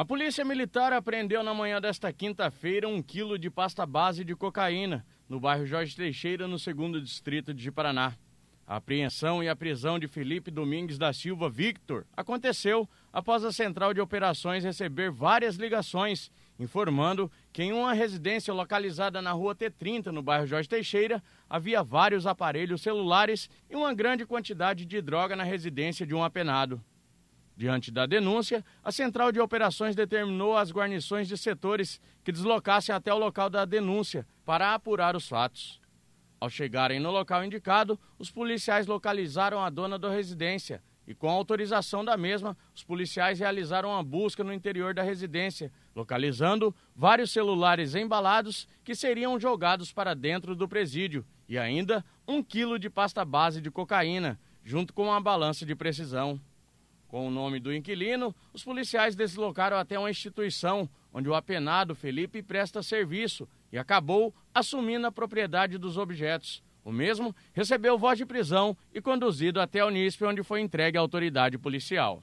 A polícia militar apreendeu na manhã desta quinta-feira um quilo de pasta base de cocaína no bairro Jorge Teixeira, no segundo distrito de Paraná. A apreensão e a prisão de Felipe Domingues da Silva Victor aconteceu após a central de operações receber várias ligações informando que em uma residência localizada na rua T30, no bairro Jorge Teixeira, havia vários aparelhos celulares e uma grande quantidade de droga na residência de um apenado. Diante da denúncia, a Central de Operações determinou às guarnições de setores que deslocassem até o local da denúncia para apurar os fatos. Ao chegarem no local indicado, os policiais localizaram a dona da residência e, com autorização da mesma, os policiais realizaram uma busca no interior da residência, localizando vários celulares embalados que seriam jogados para dentro do presídio e ainda um quilo de pasta base de cocaína, junto com uma balança de precisão. Com o nome do inquilino, os policiais deslocaram até uma instituição onde o apenado Felipe presta serviço e acabou assumindo a propriedade dos objetos. O mesmo recebeu voz de prisão e conduzido até a Unisp, onde foi entregue à autoridade policial.